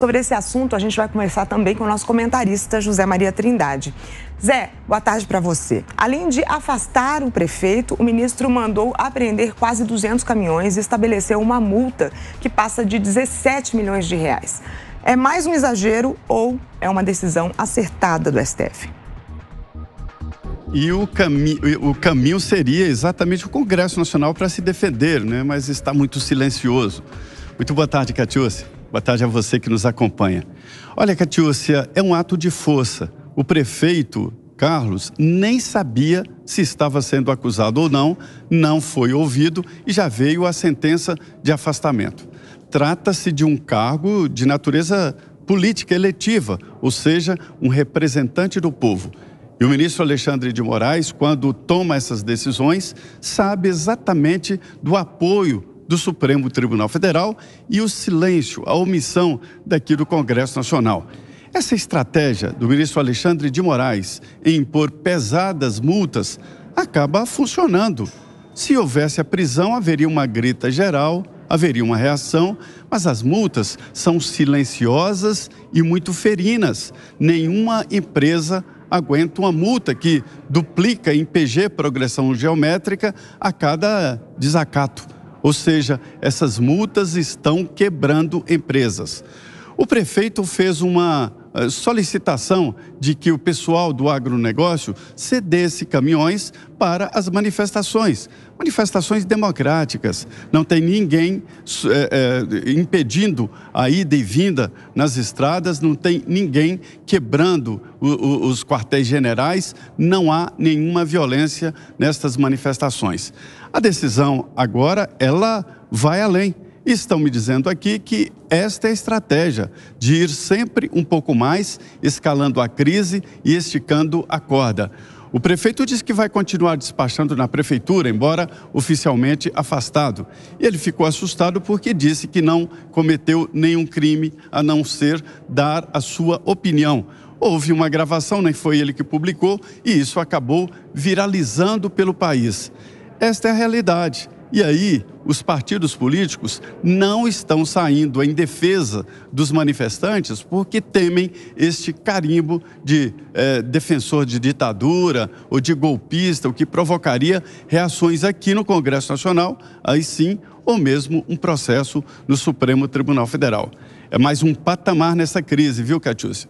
Sobre esse assunto, a gente vai conversar também com o nosso comentarista José Maria Trindade. Zé, boa tarde para você. Além de afastar o prefeito, o ministro mandou apreender quase 200 caminhões e estabeleceu uma multa que passa de 17 milhões de reais. É mais um exagero ou é uma decisão acertada do STF? E o, cami o caminho seria exatamente o Congresso Nacional para se defender, né? mas está muito silencioso. Muito boa tarde, Catiúcia. Boa tarde a você que nos acompanha. Olha, Catiúcia, é um ato de força. O prefeito Carlos nem sabia se estava sendo acusado ou não, não foi ouvido e já veio a sentença de afastamento. Trata-se de um cargo de natureza política eletiva, ou seja, um representante do povo. E o ministro Alexandre de Moraes, quando toma essas decisões, sabe exatamente do apoio do Supremo Tribunal Federal e o silêncio, a omissão daqui do Congresso Nacional. Essa estratégia do ministro Alexandre de Moraes em impor pesadas multas acaba funcionando. Se houvesse a prisão, haveria uma grita geral, haveria uma reação, mas as multas são silenciosas e muito ferinas. Nenhuma empresa aguenta uma multa que duplica em PG, progressão geométrica, a cada desacato. Ou seja, essas multas estão quebrando empresas. O prefeito fez uma eh, solicitação de que o pessoal do agronegócio cedesse caminhões para as manifestações, manifestações democráticas. Não tem ninguém é, é, impedindo a ida e vinda nas estradas, não tem ninguém quebrando o, o, os quartéis generais, não há nenhuma violência nestas manifestações. A decisão agora, ela vai além estão me dizendo aqui que esta é a estratégia de ir sempre um pouco mais, escalando a crise e esticando a corda. O prefeito disse que vai continuar despachando na prefeitura, embora oficialmente afastado. Ele ficou assustado porque disse que não cometeu nenhum crime a não ser dar a sua opinião. Houve uma gravação, nem foi ele que publicou, e isso acabou viralizando pelo país. Esta é a realidade. E aí, os partidos políticos não estão saindo em defesa dos manifestantes porque temem este carimbo de é, defensor de ditadura ou de golpista, o que provocaria reações aqui no Congresso Nacional, aí sim, ou mesmo um processo no Supremo Tribunal Federal. É mais um patamar nessa crise, viu, Catiúcia?